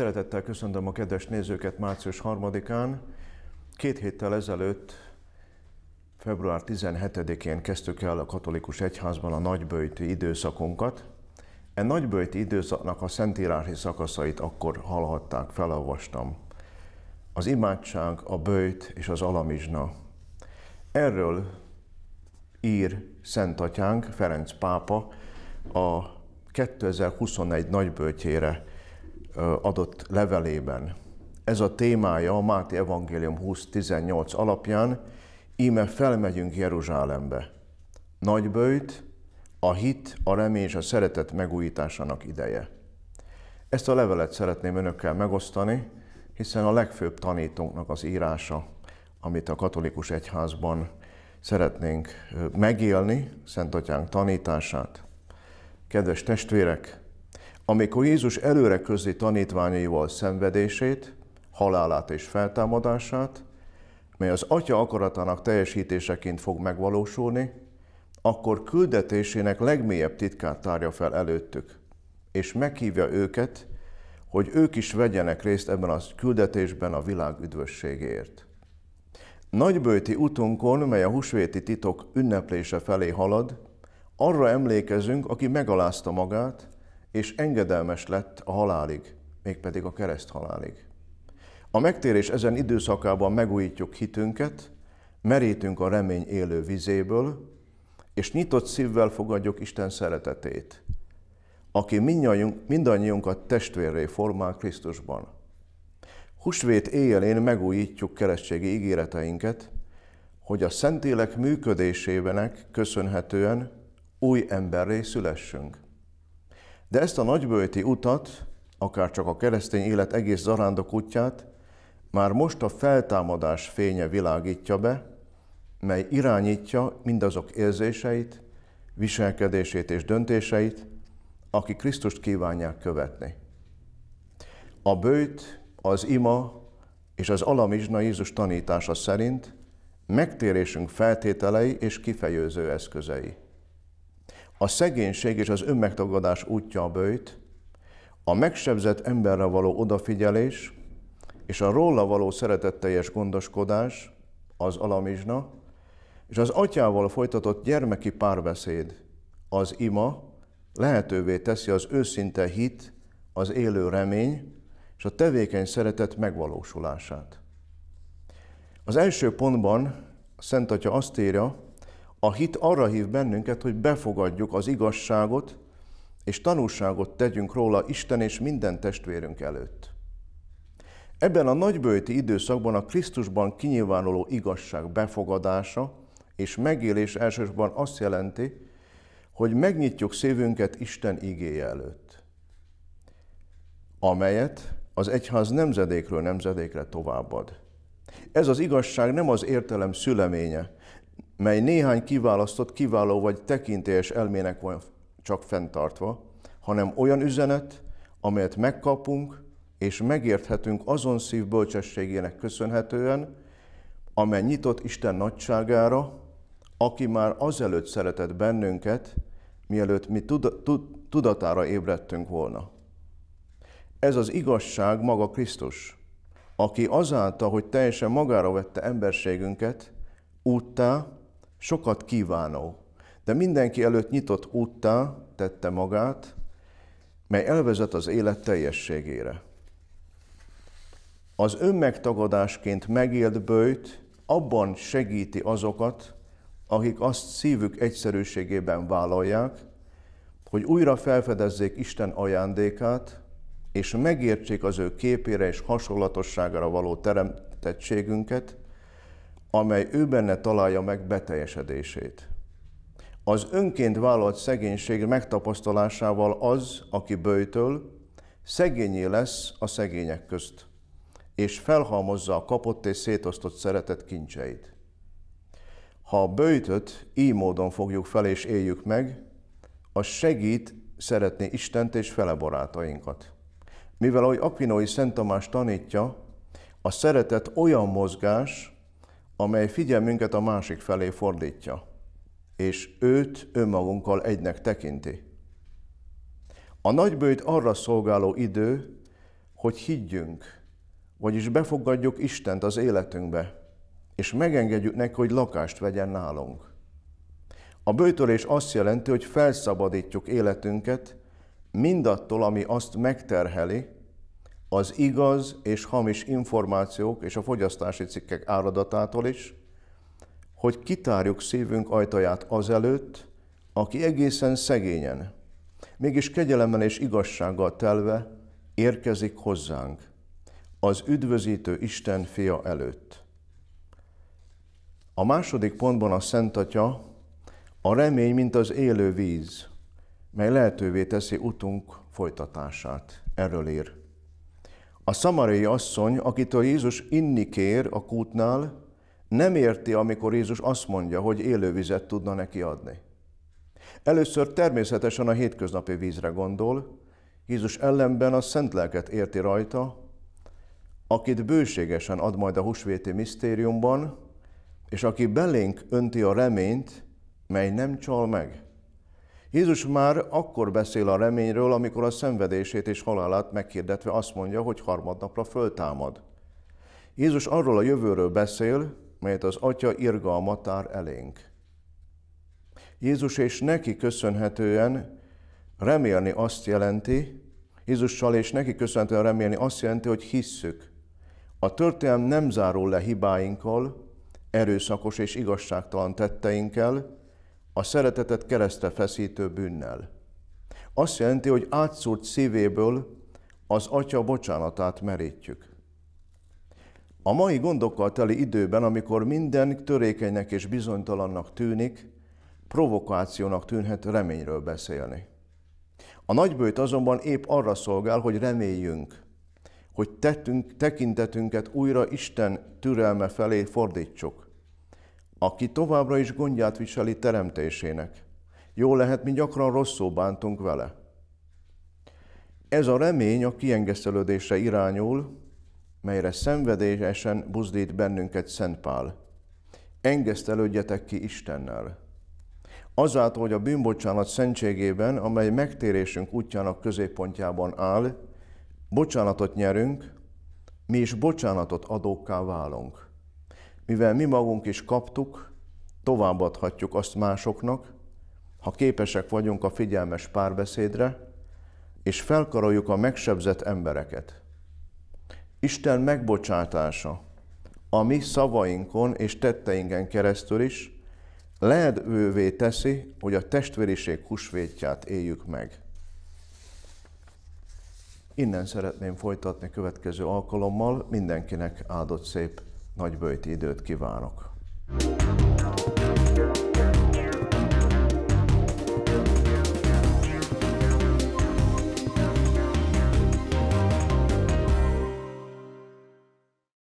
Szeretettel köszöntöm a kedves nézőket március 3-án. Két héttel ezelőtt, február 17-én kezdtük el a katolikus egyházban a nagybőjti időszakunkat. E nagybőjti időszaknak a szentírási szakaszait akkor hallhatták, felolvastam. Az imádság, a bőjt és az alamizsna. Erről ír Szent Atyánk, Ferenc pápa, a 2021 nagybőtjére adott levelében. Ez a témája a Máté Evangélium 20.18 alapján, íme felmegyünk Jeruzsálembe. Nagyböjt, a hit, a remény és a szeretet megújításának ideje. Ezt a levelet szeretném önökkel megosztani, hiszen a legfőbb tanítónknak az írása, amit a katolikus egyházban szeretnénk megélni, Szent Atyánk tanítását. Kedves testvérek, amikor Jézus előre közli tanítványaival szenvedését, halálát és feltámadását, mely az Atya akaratának teljesítéseként fog megvalósulni, akkor küldetésének legmélyebb titkát tárja fel előttük, és meghívja őket, hogy ők is vegyenek részt ebben a küldetésben a világ üdvösségéért. Nagybőti utunkon, mely a husvéti titok ünneplése felé halad, arra emlékezünk, aki megalázta magát, és engedelmes lett a halálig, mégpedig a kereszt halálig. A megtérés ezen időszakában megújítjuk hitünket, merítünk a remény élő vizéből, és nyitott szívvel fogadjuk Isten szeretetét, aki mindannyiunkat testvérré formál Krisztusban. Husvét éjjelén megújítjuk keresztségi ígéreteinket, hogy a Szentélek működésévenek köszönhetően új emberré szülessünk. De ezt a nagybőti utat, akár csak a keresztény élet egész zarándok útját, már most a feltámadás fénye világítja be, mely irányítja mindazok érzéseit, viselkedését és döntéseit, akik Krisztust kívánják követni. A bőjt, az ima és az alamizsna Jézus tanítása szerint megtérésünk feltételei és kifejező eszközei a szegénység és az önmegtagadás útja a bőjt, a megsebzett emberre való odafigyelés és a róla való szeretetteljes gondoskodás az alamizsna, és az atyával folytatott gyermeki párbeszéd, az ima, lehetővé teszi az őszinte hit, az élő remény és a tevékeny szeretet megvalósulását. Az első pontban a Szent Atya azt írja, a hit arra hív bennünket, hogy befogadjuk az igazságot, és tanúságot tegyünk róla Isten és minden testvérünk előtt. Ebben a nagybőti időszakban a Krisztusban kinyilvánuló igazság befogadása és megélés elsősorban azt jelenti, hogy megnyitjuk szívünket Isten igéje előtt, amelyet az egyház nemzedékről nemzedékre továbbad. Ez az igazság nem az értelem szüleménye, mely néhány kiválasztott, kiváló vagy tekintélyes elmének van csak fenntartva, hanem olyan üzenet, amelyet megkapunk és megérthetünk azon szív bölcsességének köszönhetően, amely nyitott Isten nagyságára, aki már azelőtt szeretett bennünket, mielőtt mi tudatára ébredtünk volna. Ez az igazság maga Krisztus, aki azáltal, hogy teljesen magára vette emberségünket, úttá, sokat kívánó, de mindenki előtt nyitott úttá tette magát, mely elvezet az élet teljességére. Az önmegtagadásként megélt bőjt abban segíti azokat, akik azt szívük egyszerűségében vállalják, hogy újra felfedezzék Isten ajándékát, és megértsék az ő képére és hasonlatosságára való teremtettségünket, amely ő benne találja meg beteljesedését. Az önként vállalt szegénység megtapasztalásával az, aki bőjtől, szegényé lesz a szegények közt, és felhalmozza a kapott és szétosztott szeretet kincseit. Ha a bőjtöt így módon fogjuk fel és éljük meg, az segít szeretni Istent és fele barátainkat. Mivel ahogy Akvinói Szent Tamás tanítja, a szeretet olyan mozgás, amely figyelmünket a másik felé fordítja, és őt önmagunkkal egynek tekinti. A nagybőjt arra szolgáló idő, hogy higgyünk, vagyis befogadjuk Istent az életünkbe, és megengedjük neki, hogy lakást vegyen nálunk. A bőtölés azt jelenti, hogy felszabadítjuk életünket mindattól, ami azt megterheli, az igaz és hamis információk és a fogyasztási cikkek áradatától is, hogy kitárjuk szívünk ajtaját azelőtt, aki egészen szegényen, mégis kegyelemmel és igazsággal telve érkezik hozzánk az üdvözítő Isten fia előtt. A második pontban a Szent Atya a remény, mint az élő víz, mely lehetővé teszi utunk folytatását. Erről ír. A szamarai asszony, akitől Jézus inni kér a kútnál, nem érti, amikor Jézus azt mondja, hogy élővizet tudna neki adni. Először természetesen a hétköznapi vízre gondol, Jézus ellenben a szent lelket érti rajta, akit bőségesen ad majd a husvéti misztériumban, és aki belénk önti a reményt, mely nem csal meg. Jézus már akkor beszél a reményről, amikor a szenvedését és halálát meghirdetve azt mondja, hogy harmadnapra föltámad. Jézus arról a jövőről beszél, melyet az Atya irgalma tár elénk. Jézus és neki köszönhetően remélni azt jelenti, Jézussal és neki köszönhetően remélni azt jelenti, hogy hisszük. A történelem nem zárul le hibáinkkal, erőszakos és igazságtalan tetteinkkel, a szeretetet keresztre feszítő bűnnel. Azt jelenti, hogy átszúrt szívéből az Atya bocsánatát merítjük. A mai gondokkal teli időben, amikor minden törékenynek és bizonytalannak tűnik, provokációnak tűnhet reményről beszélni. A nagybőjt azonban épp arra szolgál, hogy reméljünk, hogy tettünk, tekintetünket újra Isten türelme felé fordítsuk, aki továbbra is gondját viseli teremtésének. Jó lehet, mi gyakran rosszul bántunk vele. Ez a remény a kiengesztelődésre irányul, melyre szenvedélyesen buzdít bennünket Szent Pál. Engesztelődjetek ki Istennel. Azáltal, hogy a bűnbocsánat szentségében, amely megtérésünk útjának középpontjában áll, bocsánatot nyerünk, mi is bocsánatot adókká válunk mivel mi magunk is kaptuk, továbbadhatjuk azt másoknak, ha képesek vagyunk a figyelmes párbeszédre, és felkaroljuk a megsebzett embereket. Isten megbocsátása a mi szavainkon és tetteinken keresztül is lehetővé teszi, hogy a testvériség husvétját éljük meg. Innen szeretném folytatni következő alkalommal. Mindenkinek áldott szép nagyböjti időt kívánok!